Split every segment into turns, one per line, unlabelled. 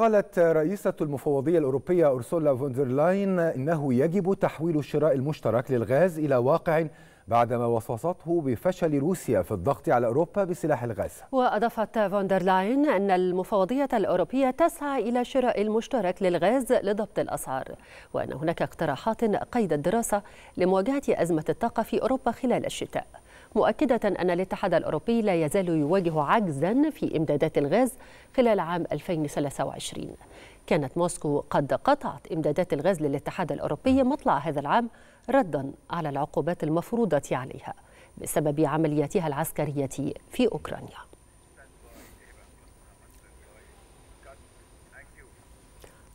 قالت رئيسة المفوضية الأوروبية أرسولا فوندرلاين إنه يجب تحويل الشراء المشترك للغاز إلى واقع بعدما وصفته بفشل روسيا في الضغط على أوروبا بسلاح الغاز
وأضافت فوندرلاين أن المفوضية الأوروبية تسعى إلى شراء المشترك للغاز لضبط الأسعار وأن هناك اقتراحات قيد الدراسة لمواجهة أزمة الطاقة في أوروبا خلال الشتاء مؤكدة أن الاتحاد الأوروبي لا يزال يواجه عجزا في إمدادات الغاز خلال عام 2023 كانت موسكو قد قطعت إمدادات الغاز للاتحاد الأوروبي مطلع هذا العام ردا على العقوبات المفروضة عليها بسبب عملياتها العسكرية في أوكرانيا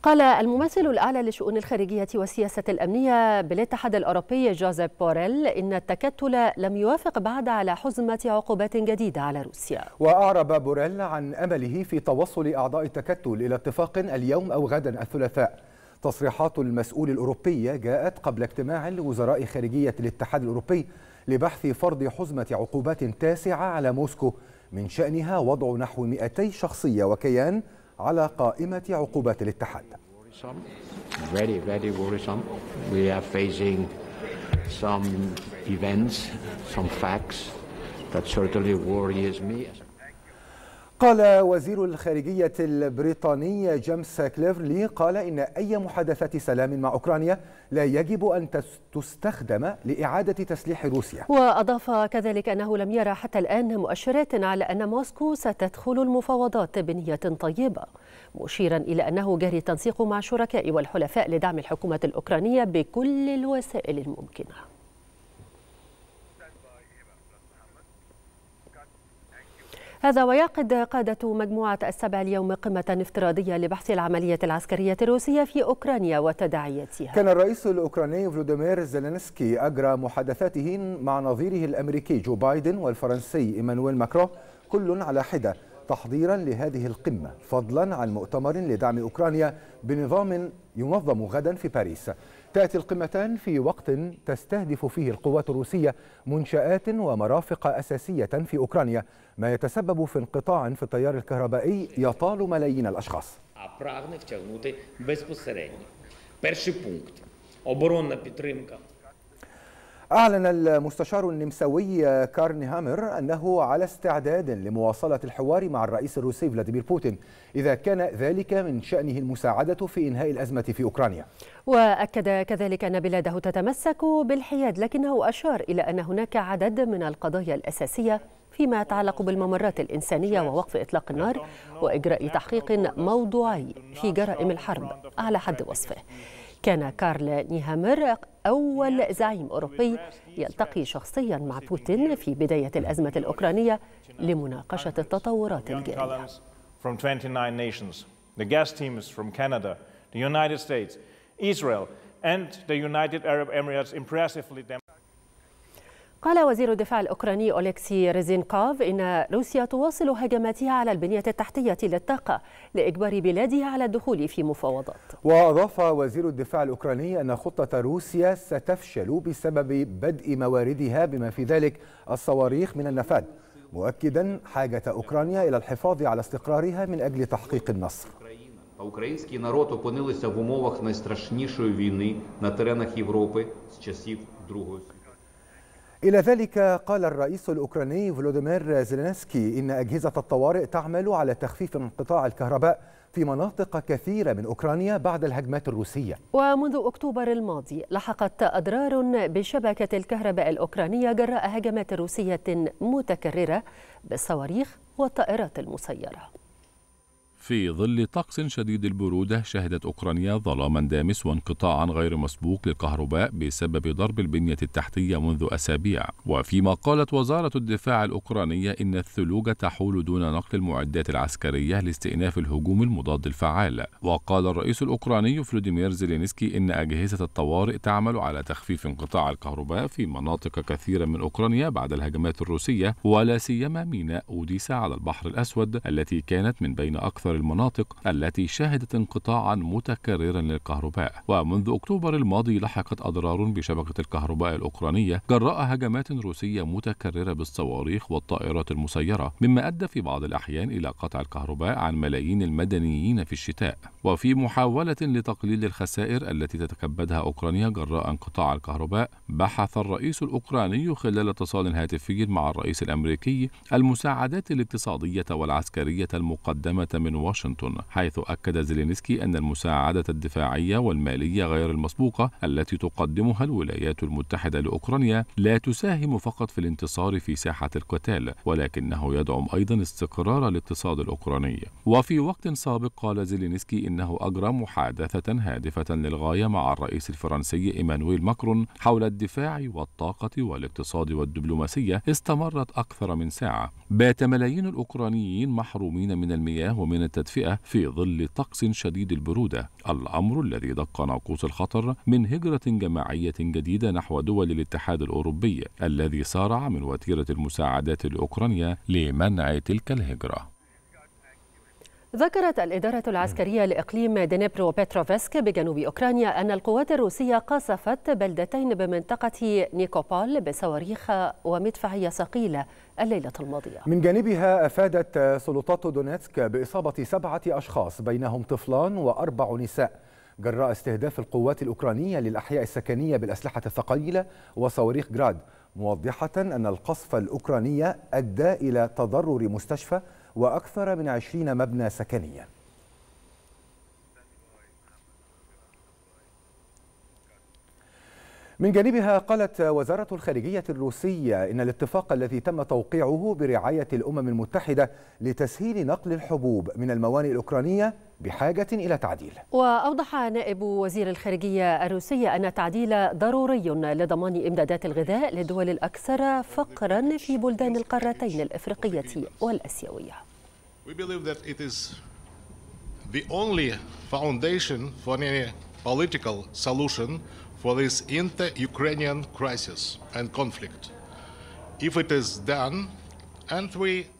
قال الممثل الأعلى لشؤون الخارجية والسياسة الأمنية بالاتحاد الأوروبي جوزيف بوريل إن التكتل لم يوافق بعد على حزمة عقوبات جديدة على روسيا
وأعرب بوريل عن أمله في توصل أعضاء التكتل إلى اتفاق اليوم أو غدا الثلاثاء تصريحات المسؤول الأوروبية جاءت قبل اجتماع لوزراء خارجية الاتحاد الأوروبي لبحث فرض حزمة عقوبات تاسعة على موسكو من شأنها وضع نحو 200 شخصية وكيان على قائمة عقوبات الاتحاد very, very worrisome. We are facing some events, some facts that certainly worries me. قال وزير الخارجية البريطاني جيمس كليفرلي قال إن أي محادثات سلام مع أوكرانيا لا يجب أن تستخدم لإعادة تسليح روسيا
وأضاف كذلك أنه لم يرى حتى الآن مؤشرات على أن موسكو ستدخل المفاوضات بنية طيبة مشيرا إلى أنه جاري التنسيق مع الشركاء والحلفاء لدعم الحكومة الأوكرانية بكل الوسائل الممكنة هذا ويعقد قادة مجموعة السبع اليوم قمة افتراضية لبحث العملية العسكرية الروسية في أوكرانيا وتداعياتها كان
الرئيس الأوكراني فلوديمير زيلينسكي أجرى محادثاته مع نظيره الأمريكي جو بايدن والفرنسي إيمانويل ماكرون كل على حدة تحضيرا لهذه القمة فضلا عن مؤتمر لدعم أوكرانيا بنظام ينظم غدا في باريس تأتي القمتان في وقت تستهدف فيه القوات الروسية منشآت ومرافق أساسية في أوكرانيا ما يتسبب في انقطاع في التيار الكهربائي يطال ملايين الأشخاص
Перший пункт – оборонна підтримка
أعلن المستشار النمساوي كارن هامر أنه على استعداد لمواصلة الحوار مع الرئيس الروسي فلاديمير بوتين إذا كان ذلك من شأنه المساعدة في إنهاء الأزمة في أوكرانيا
وأكد كذلك أن بلاده تتمسك بالحياد لكنه أشار إلى أن هناك عدد من القضايا الأساسية فيما يتعلق بالممرات الإنسانية ووقف إطلاق النار وإجراء تحقيق موضوعي في جرائم الحرب على حد وصفه كان كارل نيهامر أول زعيم أوروبي يلتقي شخصيا مع بوتين في بداية الأزمة الأوكرانية لمناقشة التطورات الجائية. قال وزير الدفاع الأوكراني أوليكسي ريزينكوف إن روسيا تواصل هجماتها على البنية التحتية للطاقة لإجبار بلادها على الدخول في مفاوضات
وأضاف وزير الدفاع الأوكراني أن خطة روسيا ستفشل بسبب بدء مواردها بما في ذلك الصواريخ من النفاذ مؤكدا حاجة أوكرانيا إلى الحفاظ على استقرارها من أجل تحقيق النصر إلى ذلك قال الرئيس الأوكراني فلوديمير زيلينسكي إن أجهزة الطوارئ تعمل على تخفيف انقطاع الكهرباء في مناطق كثيرة من أوكرانيا بعد الهجمات الروسية
ومنذ أكتوبر الماضي لحقت أضرار بشبكة الكهرباء الأوكرانية جراء هجمات روسية متكررة بالصواريخ والطائرات المسيرة
في ظل طقس شديد البرودة شهدت أوكرانيا ظلاما دامس وانقطاعا غير مسبوق للكهرباء بسبب ضرب البنية التحتية منذ أسابيع وفيما قالت وزارة الدفاع الأوكرانية إن الثلوج تحول دون نقل المعدات العسكرية لاستئناف الهجوم المضاد الفعال وقال الرئيس الأوكراني فلوديمير زيلينسكي إن أجهزة الطوارئ تعمل على تخفيف انقطاع الكهرباء في مناطق كثيرة من أوكرانيا بعد الهجمات الروسية ولا سيما ميناء أوديسا على البحر الأسود التي كانت من بين أكثر أكثر المناطق التي شهدت انقطاعا متكررا للكهرباء ومنذ أكتوبر الماضي لحقت أضرار بشبكة الكهرباء الأوكرانية جراء هجمات روسية متكررة بالصواريخ والطائرات المسيرة مما أدى في بعض الأحيان إلى قطع الكهرباء عن ملايين المدنيين في الشتاء وفي محاولة لتقليل الخسائر التي تتكبدها أوكرانيا جراء انقطاع الكهرباء بحث الرئيس الأوكراني خلال اتصال هاتفي مع الرئيس الأمريكي المساعدات الاقتصادية والعسكرية المقدمة من واشنطن حيث أكد زيلينسكي أن المساعدة الدفاعية والمالية غير المسبوقة التي تقدمها الولايات المتحدة لأوكرانيا لا تساهم فقط في الانتصار في ساحة القتال ولكنه يدعم أيضا استقرار الاقتصاد الأوكراني وفي وقت سابق قال زيلينسكي إنه أجرى محادثة هادفة للغاية مع الرئيس الفرنسي إيمانويل ماكرون حول الدفاع والطاقة والاقتصاد والدبلوماسية استمرت أكثر من ساعة بات ملايين الأوكرانيين محرومين من المياه ومن التدفئة في ظل طقس شديد البرودة الأمر الذي دق ناقوس الخطر من هجرة جماعية جديدة نحو دول الاتحاد الأوروبي الذي سارع من وتيرة المساعدات لأوكرانيا لمنع تلك الهجرة
ذكرت الإدارة العسكرية لإقليم دنيبرو بيتروفسك بجنوب أوكرانيا أن القوات الروسية قصفت بلدتين بمنطقة نيكوبول بصواريخ ومدفعية ثقيلة الليلة الماضية
من جانبها أفادت سلطات دونيتسك بإصابة سبعة أشخاص بينهم طفلان وأربع نساء جراء استهداف القوات الأوكرانية للأحياء السكنية بالأسلحة الثقيلة وصواريخ جراد موضحة أن القصف الأوكراني أدى إلى تضرر مستشفى وأكثر من 20 مبنى سكنيا من جانبها قالت وزارة الخارجية الروسية إن الاتفاق الذي تم توقيعه برعاية الأمم المتحدة لتسهيل نقل الحبوب من الموانئ الأوكرانية بحاجة إلى تعديل
وأوضح نائب وزير الخارجية الروسية أن تعديل ضروري لضمان إمدادات الغذاء للدول الأكثر فقرا في بلدان القارتين الإفريقية والأسيوية
We believe that it is the only foundation for any political solution for this inter-Ukrainian crisis and conflict. If it is done, and
we